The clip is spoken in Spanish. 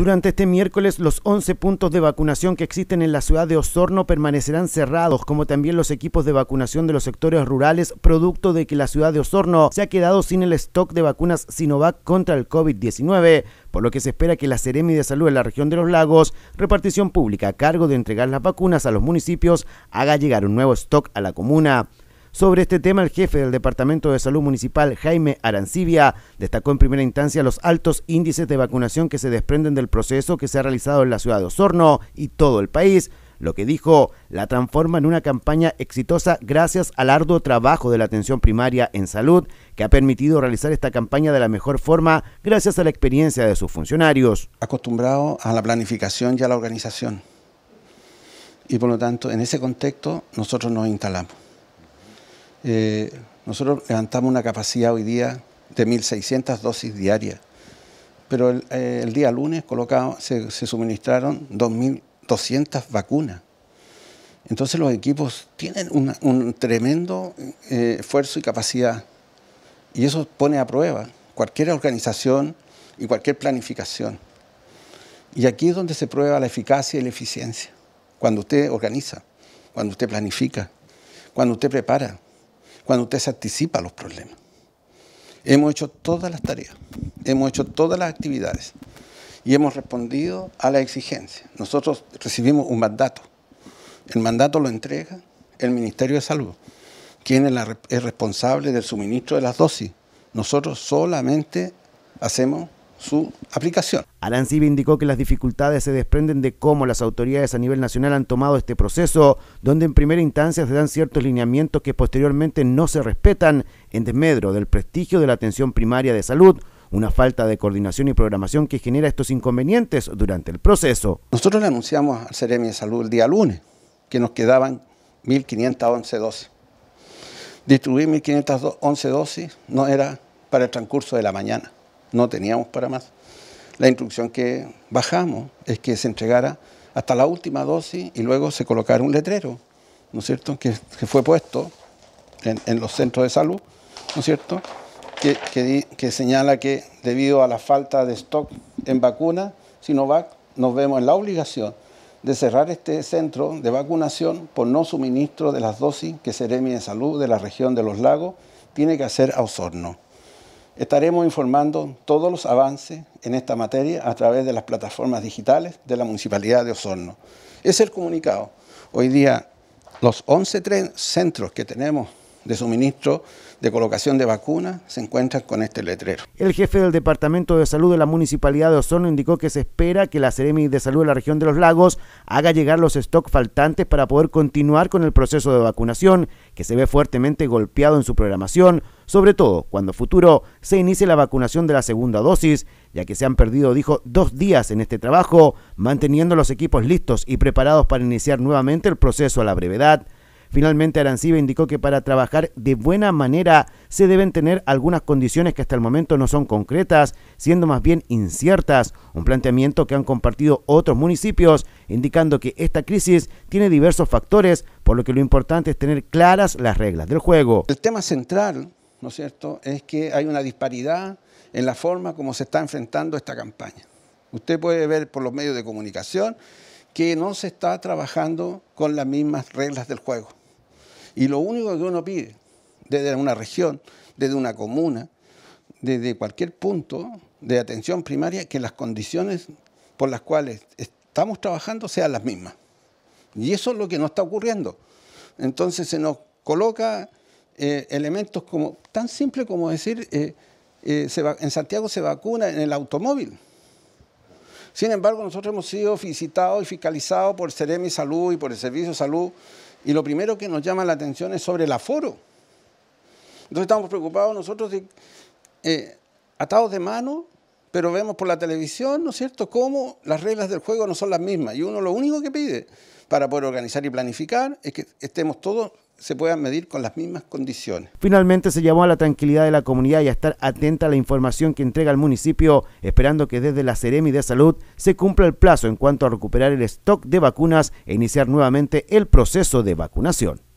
Durante este miércoles, los 11 puntos de vacunación que existen en la ciudad de Osorno permanecerán cerrados, como también los equipos de vacunación de los sectores rurales, producto de que la ciudad de Osorno se ha quedado sin el stock de vacunas Sinovac contra el COVID-19, por lo que se espera que la Seremi de Salud de la región de los lagos, repartición pública a cargo de entregar las vacunas a los municipios, haga llegar un nuevo stock a la comuna. Sobre este tema, el jefe del Departamento de Salud Municipal, Jaime Arancibia, destacó en primera instancia los altos índices de vacunación que se desprenden del proceso que se ha realizado en la ciudad de Osorno y todo el país, lo que dijo la transforma en una campaña exitosa gracias al arduo trabajo de la atención primaria en salud, que ha permitido realizar esta campaña de la mejor forma gracias a la experiencia de sus funcionarios. Acostumbrado a la planificación y a la organización. Y por lo tanto, en ese contexto, nosotros nos instalamos. Eh, nosotros levantamos una capacidad hoy día de 1.600 dosis diarias, pero el, eh, día lunes se, suministraron 2.200 vacunas. Entonces los equipos tienen un tremendo eh, esfuerzo y capacidad y eso pone a prueba cualquier organización y cualquier planificación. Y aquí es donde se prueba la eficacia y la eficiencia, cuando usted organiza, cuando usted planifica, cuando usted prepara, cuando usted se anticipa a los problemas. Hemos hecho todas las tareas, hemos hecho todas las actividades y hemos respondido a la exigencia. Nosotros recibimos un mandato. El mandato lo entrega el Ministerio de Salud, quien es, responsable del suministro de las dosis. Nosotros solamente hacemos su aplicación. Arancibe indicó que las dificultades se desprenden de cómo las autoridades a nivel nacional han tomado este proceso, donde en primera instancia se dan ciertos lineamientos que posteriormente no se respetan en desmedro del prestigio de la atención primaria de salud, una falta de coordinación y programación que genera estos inconvenientes durante el proceso. Nosotros le anunciamos al Ceremi de Salud el día lunes que nos quedaban 1.511 dosis. Distribuir 1.511 dosis no era para el transcurso de la mañana no teníamos para más. La instrucción que bajamos es que se entregara hasta la última dosis y luego se colocara un letrero, ¿no es cierto?, que, fue puesto en, los centros de salud, ¿no es cierto?, que, señala que debido a la falta de stock en vacunas, Sinovac nos vemos en la obligación de cerrar este centro de vacunación por no suministro de las dosis que Seremi de Salud de la región de los lagos tiene que hacer a Osorno. Estaremos informando todos los avances en esta materia a través de las plataformas digitales de la Municipalidad de Osorno. Es el comunicado. Hoy día los 11 centros que tenemos de suministro de colocación de vacunas se encuentran con este letrero. El jefe del Departamento de Salud de la Municipalidad de Osorno indicó que se espera que la Seremi de Salud de la región de los lagos haga llegar los stocks faltantes para poder continuar con el proceso de vacunación, que se ve fuertemente golpeado en su programación sobre todo cuando futuro se inicie la vacunación de la segunda dosis, ya que se han perdido, dijo, dos días en este trabajo, manteniendo los equipos listos y preparados para iniciar nuevamente el proceso a la brevedad. Finalmente, Arancibe indicó que para trabajar de buena manera se deben tener algunas condiciones que hasta el momento no son concretas, siendo más bien inciertas, un planteamiento que han compartido otros municipios, indicando que esta crisis tiene diversos factores, por lo que lo importante es tener claras las reglas del juego. El tema central ¿no es cierto?, es que hay una disparidad en la forma como se está enfrentando esta campaña. Usted puede ver por los medios de comunicación que no se está trabajando con las mismas reglas del juego. Y lo único que uno pide desde una región, desde una comuna, desde cualquier punto de atención primaria, que las condiciones por las cuales estamos trabajando sean las mismas. Y eso es lo que no está ocurriendo. Entonces se nos coloca eh, elementos como, tan simples como decir, eh, eh, en Santiago se vacuna en el automóvil. Sin embargo, nosotros hemos sido visitados y fiscalizados por Seremi Salud y por el Servicio de Salud, y lo primero que nos llama la atención es sobre el aforo. Entonces estamos preocupados nosotros atados de mano, pero vemos por la televisión, ¿no es cierto?, cómo las reglas del juego no son las mismas. Y uno lo único que pide para poder organizar y planificar es que estemos todos se puedan medir con las mismas condiciones. Finalmente se llamó a la tranquilidad de la comunidad y a estar atenta a la información que entrega el municipio, esperando que desde la Ceremi de Salud se cumpla el plazo en cuanto a recuperar el stock de vacunas e iniciar nuevamente el proceso de vacunación.